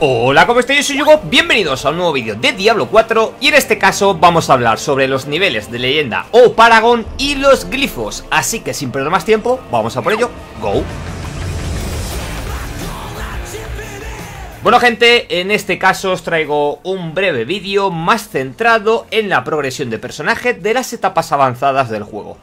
Hola, ¿cómo estáis? Yo soy Hugo, bienvenidos a un nuevo vídeo de Diablo 4 y en este caso vamos a hablar sobre los niveles de leyenda o Paragon y los glifos, así que sin perder más tiempo, vamos a por ello, go Bueno gente, en este caso os traigo un breve vídeo más centrado en la progresión de personaje de las etapas avanzadas del juego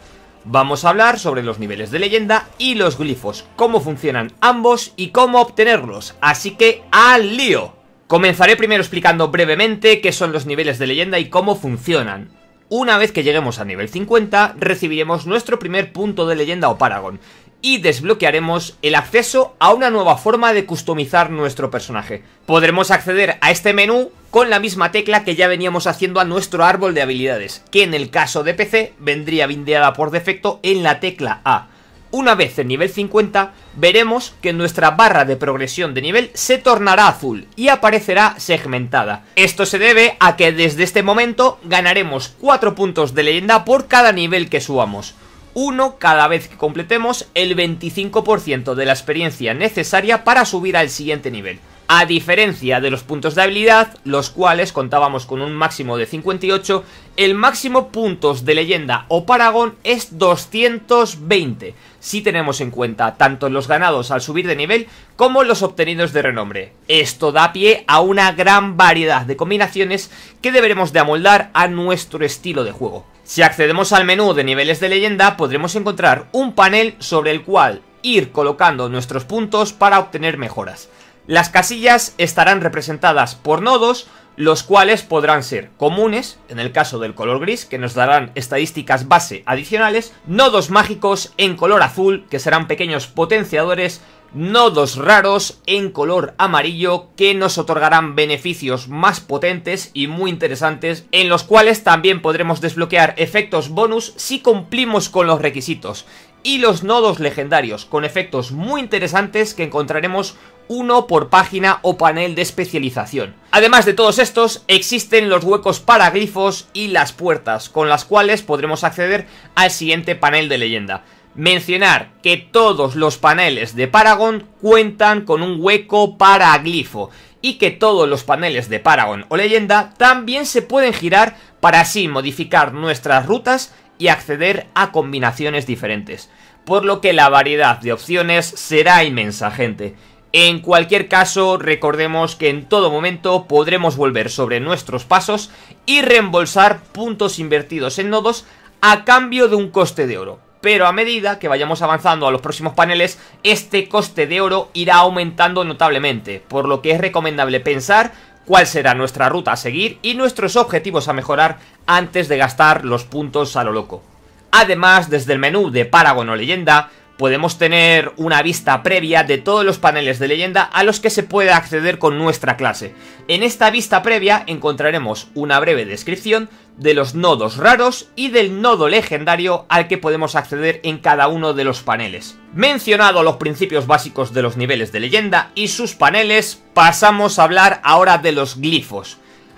Vamos a hablar sobre los niveles de leyenda y los glifos, cómo funcionan ambos y cómo obtenerlos, así que ¡al lío! Comenzaré primero explicando brevemente qué son los niveles de leyenda y cómo funcionan. Una vez que lleguemos a nivel 50, recibiremos nuestro primer punto de leyenda o Paragon, y desbloquearemos el acceso a una nueva forma de customizar nuestro personaje. Podremos acceder a este menú con la misma tecla que ya veníamos haciendo a nuestro árbol de habilidades, que en el caso de PC vendría bindeada por defecto en la tecla A. Una vez en nivel 50, veremos que nuestra barra de progresión de nivel se tornará azul y aparecerá segmentada. Esto se debe a que desde este momento ganaremos 4 puntos de leyenda por cada nivel que subamos. Uno cada vez que completemos el 25% de la experiencia necesaria para subir al siguiente nivel a diferencia de los puntos de habilidad, los cuales contábamos con un máximo de 58, el máximo puntos de leyenda o paragón es 220, si tenemos en cuenta tanto los ganados al subir de nivel como los obtenidos de renombre. Esto da pie a una gran variedad de combinaciones que deberemos de amoldar a nuestro estilo de juego. Si accedemos al menú de niveles de leyenda podremos encontrar un panel sobre el cual ir colocando nuestros puntos para obtener mejoras. Las casillas estarán representadas por nodos, los cuales podrán ser comunes, en el caso del color gris, que nos darán estadísticas base adicionales, nodos mágicos en color azul, que serán pequeños potenciadores, nodos raros en color amarillo que nos otorgarán beneficios más potentes y muy interesantes en los cuales también podremos desbloquear efectos bonus si cumplimos con los requisitos y los nodos legendarios, con efectos muy interesantes que encontraremos uno por página o panel de especialización. Además de todos estos, existen los huecos para y las puertas, con las cuales podremos acceder al siguiente panel de leyenda. Mencionar que todos los paneles de Paragon cuentan con un hueco para glifo y que todos los paneles de Paragon o leyenda también se pueden girar para así modificar nuestras rutas y acceder a combinaciones diferentes, por lo que la variedad de opciones será inmensa, gente. En cualquier caso, recordemos que en todo momento podremos volver sobre nuestros pasos y reembolsar puntos invertidos en nodos a cambio de un coste de oro. Pero a medida que vayamos avanzando a los próximos paneles, este coste de oro irá aumentando notablemente, por lo que es recomendable pensar cuál será nuestra ruta a seguir y nuestros objetivos a mejorar antes de gastar los puntos a lo loco. Además, desde el menú de Paragon o Leyenda, podemos tener una vista previa de todos los paneles de leyenda a los que se puede acceder con nuestra clase. En esta vista previa encontraremos una breve descripción de los nodos raros y del nodo legendario al que podemos acceder en cada uno de los paneles. Mencionado los principios básicos de los niveles de leyenda y sus paneles, pasamos a hablar ahora de los glifos.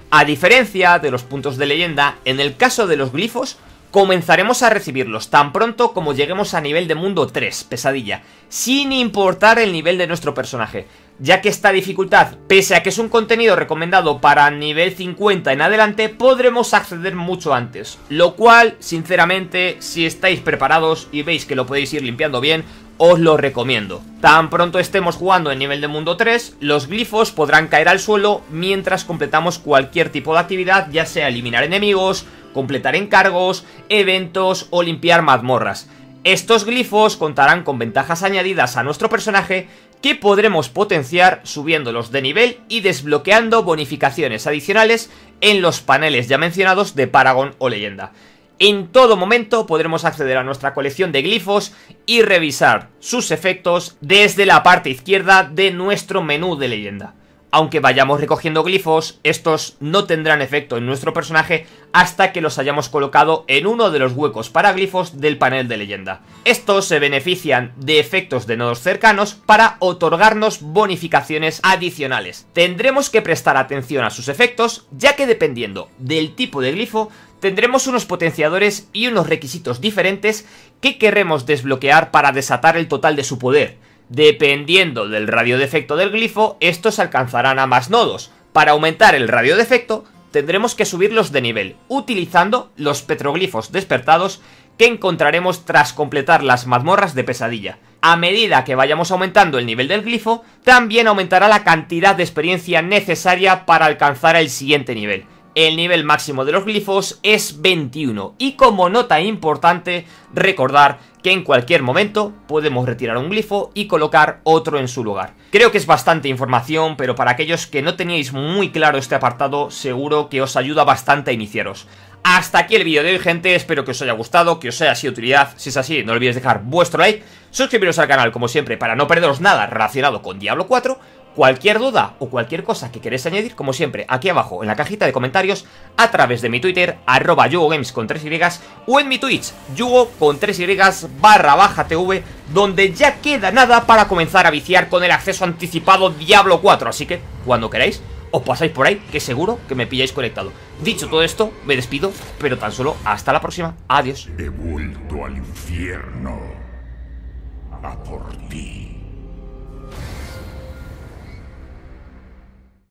A diferencia de los puntos de leyenda, en el caso de los glifos, comenzaremos a recibirlos tan pronto como lleguemos a nivel de mundo 3, pesadilla, sin importar el nivel de nuestro personaje, ya que esta dificultad, pese a que es un contenido recomendado para nivel 50 en adelante, podremos acceder mucho antes, lo cual, sinceramente, si estáis preparados y veis que lo podéis ir limpiando bien, os lo recomiendo. Tan pronto estemos jugando en nivel de mundo 3, los glifos podrán caer al suelo mientras completamos cualquier tipo de actividad, ya sea eliminar enemigos, completar encargos, eventos o limpiar mazmorras. Estos glifos contarán con ventajas añadidas a nuestro personaje que podremos potenciar subiéndolos de nivel y desbloqueando bonificaciones adicionales en los paneles ya mencionados de Paragon o Leyenda. En todo momento podremos acceder a nuestra colección de glifos y revisar sus efectos desde la parte izquierda de nuestro menú de leyenda. Aunque vayamos recogiendo glifos, estos no tendrán efecto en nuestro personaje hasta que los hayamos colocado en uno de los huecos para glifos del panel de leyenda. Estos se benefician de efectos de nodos cercanos para otorgarnos bonificaciones adicionales. Tendremos que prestar atención a sus efectos, ya que dependiendo del tipo de glifo, tendremos unos potenciadores y unos requisitos diferentes que querremos desbloquear para desatar el total de su poder. Dependiendo del radio de efecto del glifo, estos alcanzarán a más nodos. Para aumentar el radio de efecto, tendremos que subirlos de nivel, utilizando los petroglifos despertados que encontraremos tras completar las mazmorras de pesadilla. A medida que vayamos aumentando el nivel del glifo, también aumentará la cantidad de experiencia necesaria para alcanzar el siguiente nivel el nivel máximo de los glifos es 21. Y como nota importante, recordar que en cualquier momento podemos retirar un glifo y colocar otro en su lugar. Creo que es bastante información, pero para aquellos que no teníais muy claro este apartado, seguro que os ayuda bastante a iniciaros. Hasta aquí el vídeo de hoy, gente. Espero que os haya gustado, que os haya sido utilidad. Si es así, no olvidéis dejar vuestro like, suscribiros al canal, como siempre, para no perderos nada relacionado con Diablo 4. Cualquier duda o cualquier cosa que queréis añadir, como siempre, aquí abajo en la cajita de comentarios, a través de mi Twitter, arroba Yugogames con 3Y, o en mi Twitch, Yugo con 3Y barra baja TV, donde ya queda nada para comenzar a viciar con el acceso anticipado Diablo 4. Así que, cuando queráis, os pasáis por ahí, que seguro que me pilláis conectado. Dicho todo esto, me despido, pero tan solo hasta la próxima. Adiós. He vuelto al infierno a por ti.